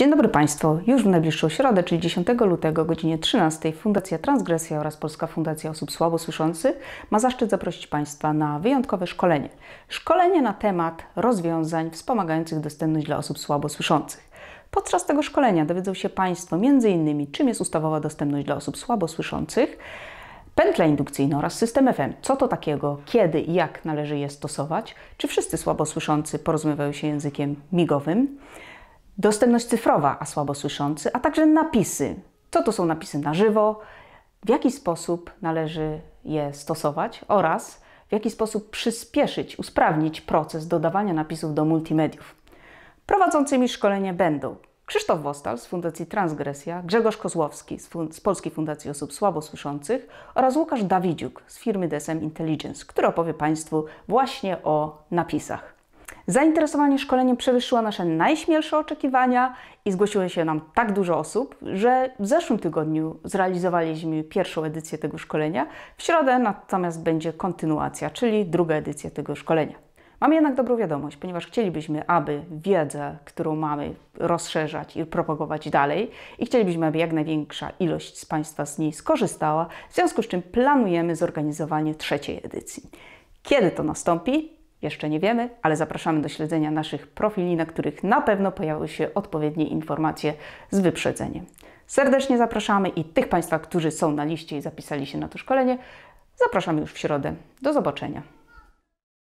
Dzień dobry Państwu. Już w najbliższą środę, czyli 10 lutego o godzinie 13 Fundacja Transgresja oraz Polska Fundacja Osób Słabo Słyszących ma zaszczyt zaprosić Państwa na wyjątkowe szkolenie. Szkolenie na temat rozwiązań wspomagających dostępność dla osób słabo słyszących. Podczas tego szkolenia dowiedzą się Państwo m.in. czym jest ustawowa dostępność dla osób słabo słyszących, pętla indukcyjna oraz system FM. Co to takiego, kiedy i jak należy je stosować? Czy wszyscy słabosłyszący porozumiewają się językiem migowym? dostępność cyfrowa, a słabo słyszący, a także napisy. Co to są napisy na żywo, w jaki sposób należy je stosować oraz w jaki sposób przyspieszyć, usprawnić proces dodawania napisów do multimediów. Prowadzącymi szkolenie będą Krzysztof Wostal z Fundacji Transgresja, Grzegorz Kozłowski z, fun z Polskiej Fundacji Osób Słabosłyszących oraz Łukasz Dawidziuk z firmy DSM Intelligence, który opowie Państwu właśnie o napisach. Zainteresowanie szkoleniem przewyższyło nasze najśmielsze oczekiwania i zgłosiło się nam tak dużo osób, że w zeszłym tygodniu zrealizowaliśmy pierwszą edycję tego szkolenia. W środę natomiast będzie kontynuacja, czyli druga edycja tego szkolenia. Mamy jednak dobrą wiadomość, ponieważ chcielibyśmy, aby wiedzę, którą mamy, rozszerzać i propagować dalej, i chcielibyśmy, aby jak największa ilość z Państwa z niej skorzystała, w związku z czym planujemy zorganizowanie trzeciej edycji. Kiedy to nastąpi? Jeszcze nie wiemy, ale zapraszamy do śledzenia naszych profili, na których na pewno pojawią się odpowiednie informacje z wyprzedzeniem. Serdecznie zapraszamy i tych Państwa, którzy są na liście i zapisali się na to szkolenie, zapraszamy już w środę. Do zobaczenia.